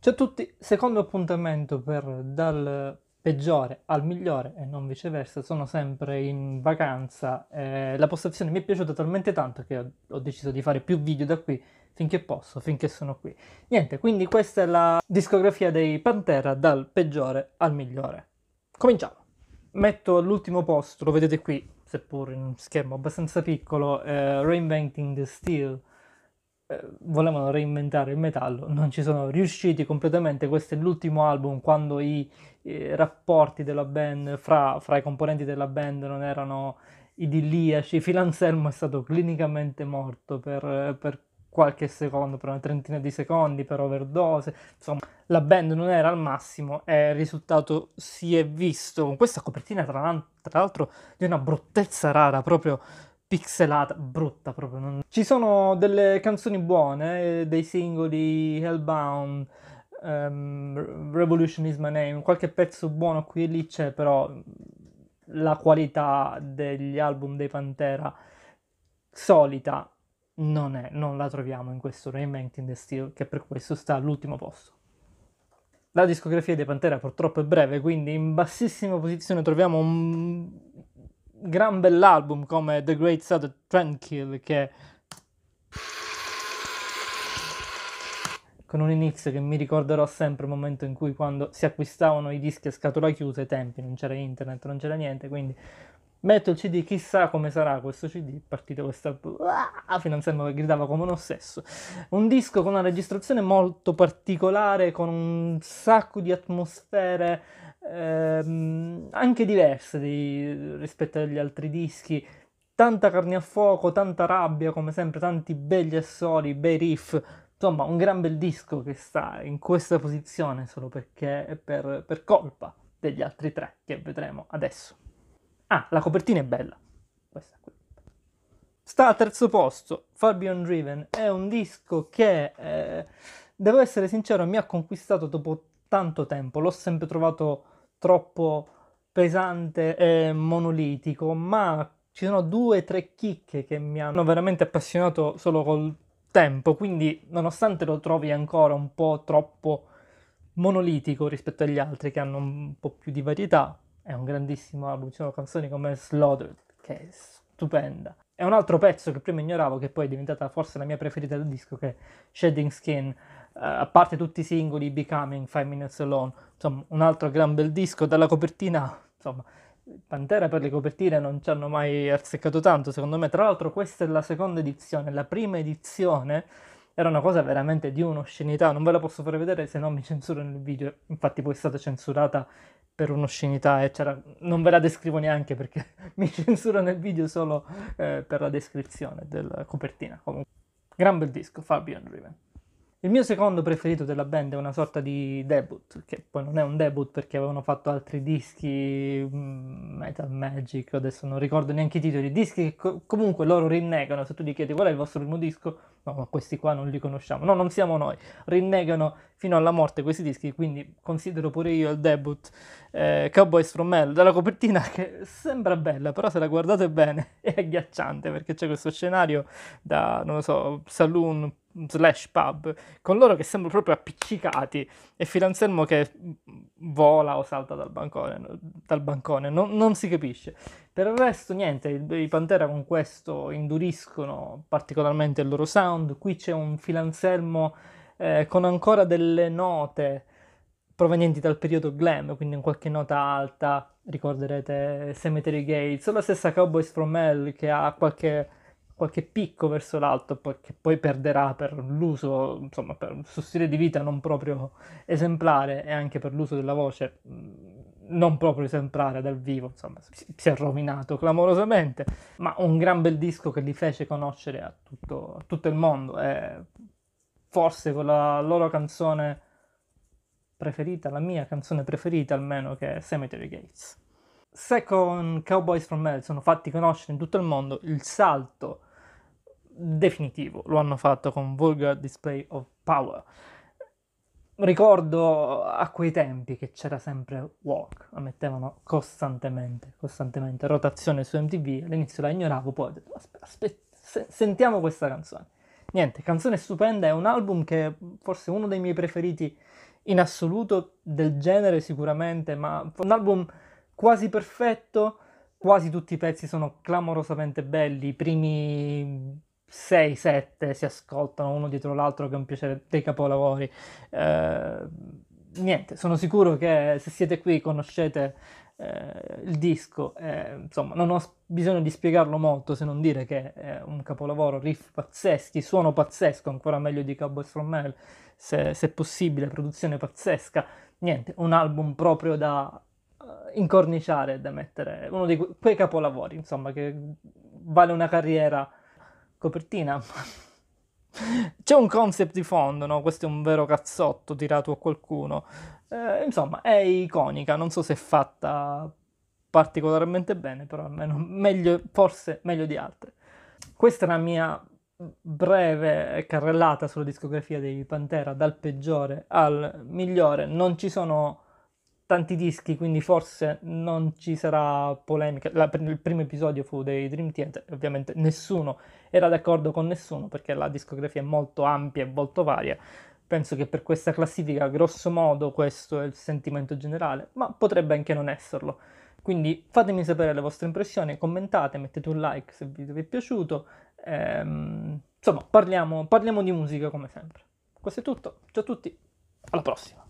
Ciao a tutti, secondo appuntamento per dal peggiore al migliore e non viceversa, sono sempre in vacanza, eh, la postazione mi è piaciuta talmente tanto che ho, deciso di fare più video da qui finché posso, finché sono qui. Niente, quindi questa è la discografia dei Pantera dal peggiore al migliore. Cominciamo! Metto all'ultimo posto, lo vedete qui, seppur in un schermo abbastanza piccolo, eh, Reinventing the Steel eh, volevano reinventare il metallo, non ci sono riusciti completamente. Questo è l'ultimo album quando i, i eh, rapporti della band, fra, fra, i componenti della band, non erano idilliaci. Filanselmo è stato clinicamente morto per, per qualche secondo, per una trentina di secondi, per overdose. Insomma, la band non era al massimo e il risultato si è visto con questa copertina, tra, l'altro, di una bruttezza rara proprio pixelata, brutta proprio. Non... Ci sono delle canzoni buone, eh, dei singoli Hellbound, um, Revolution is my name, qualche pezzo buono qui e lì c'è, però la qualità degli album dei Pantera solita non è, non la troviamo in questo Reinventing the Steel, che per questo sta all'ultimo posto. La discografia dei Pantera purtroppo è breve, quindi in bassissima posizione troviamo un gran bell'album come The Great Southern Trendkill che con un inizio che mi ricorderò sempre il momento in cui quando si acquistavano i dischi a scatola chiusa ai tempi non c'era internet, non c'era niente, quindi Metto il CD, chissà come sarà questo CD, partita questa... Ah, fino a Anselmo che gridava come un ossesso. Un disco con una registrazione molto particolare, con un sacco di atmosfere ehm, anche diverse di... rispetto agli altri dischi. Tanta carne a fuoco, tanta rabbia, come sempre, tanti begli assoli, bei riff. Insomma, un gran bel disco che sta in questa posizione solo perché è per, per colpa degli altri tre che vedremo adesso. Ah, la copertina è bella. Questa qui. Sta al terzo posto, Far Beyond Driven. È un disco che, eh, devo essere sincero, mi ha conquistato dopo tanto tempo. L'ho sempre trovato troppo pesante e monolitico, ma ci sono due o tre chicche che mi hanno veramente appassionato solo col tempo, quindi nonostante lo trovi ancora un po' troppo monolitico rispetto agli altri che hanno un po' più di varietà, è un grandissimo album, ci sono canzoni come Slaughtered, che è stupenda. È un altro pezzo che prima ignoravo, che poi è diventata forse la mia preferita del disco, che è Shedding Skin, uh, a parte tutti i singoli, Becoming, Five Minutes Alone, insomma un altro gran bel disco, dalla copertina, insomma... Pantera per le copertine non ci hanno mai azzeccato tanto, secondo me. Tra l'altro, questa è la seconda edizione. La prima edizione era una cosa veramente di un'oscenità. Non ve la posso fare vedere se no mi censuro nel video. Infatti, poi è stata censurata per un'oscenità, eccetera. Eh, non ve la descrivo neanche perché mi censurano il video solo eh, per la descrizione della copertina. Comunque, gran bel disco, Far Beyond Driven. Il mio secondo preferito della band è una sorta di debut, che poi non è un debut perché avevano fatto altri dischi, mm, Metal Magic, adesso non ricordo neanche i titoli, dischi che co- comunque loro rinnegano, se tu gli chiedi qual è il vostro primo disco, no ma questi qua non li conosciamo, no non siamo noi, rinnegano fino alla morte questi dischi, quindi considero pure io il debut eh, Cowboys from Hell, dalla copertina che sembra bella, però se la guardate bene è agghiacciante perché c'è questo scenario da, non lo so, saloon slash pub, con loro che sembrano proprio appiccicati e Filanselmo che vola o salta dal bancone, dal bancone. Non, non, si capisce. Per il resto niente, i Pantera con questo induriscono particolarmente il loro sound, qui c'è un Filanselmo eh, con ancora delle note provenienti dal periodo glam, quindi in qualche nota alta, ricorderete Cemetery Gates, o la stessa Cowboys from Hell che ha qualche qualche picco verso l'alto che poi perderà per l'uso, insomma, per il suo stile di vita non proprio esemplare e anche per l'uso della voce mm, non proprio esemplare dal vivo, insomma, si è rovinato clamorosamente, ma un gran bel disco che li fece conoscere a tutto, a tutto il mondo e forse con la loro canzone preferita, la mia canzone preferita almeno, che è Cemetery Gates. Se con Cowboys from Hell sono fatti conoscere in tutto il mondo, il salto definitivo. Lo hanno fatto con Vulgar Display of Power. Ricordo a quei tempi che c'era sempre Walk, la mettevano costantemente, costantemente rotazione su MTV, all'inizio la ignoravo, poi ho detto aspetta, aspetta sentiamo questa canzone. Niente, canzone stupenda, è un album che è forse uno dei miei preferiti in assoluto del genere sicuramente, ma un album quasi perfetto, quasi tutti i pezzi sono clamorosamente belli, i primi 6-7 si ascoltano uno dietro l'altro che è un piacere dei capolavori. Eh, niente, sono sicuro che se siete qui conoscete eh, il disco, eh, insomma non ho bisogno di spiegarlo molto se non dire che è un capolavoro, riff pazzeschi, suono pazzesco, ancora meglio di Cowboys from Hell, se, se possibile, produzione pazzesca, niente, un album proprio da eh, incorniciare, da mettere, uno di que- quei capolavori, insomma, che vale una carriera copertina. C'è un concept di fondo, no? Questo è un vero cazzotto tirato a qualcuno. Eh, insomma, è iconica, non so se è fatta particolarmente bene, però almeno meglio, forse meglio di altre. Questa è la mia breve carrellata sulla discografia dei Pantera, dal peggiore al migliore. Non ci sono tanti dischi, quindi forse non ci sarà polemica. La, il primo episodio fu dei Dream Theater, ovviamente nessuno era d'accordo con nessuno perché la discografia è molto ampia e molto varia. Penso che per questa classifica, grosso modo, questo è il sentimento generale, ma potrebbe anche non esserlo. Quindi fatemi sapere le vostre impressioni, commentate, mettete un like se il video vi è piaciuto. Ehm, insomma, parliamo, parliamo di musica come sempre. Questo è tutto, ciao a tutti, alla prossima!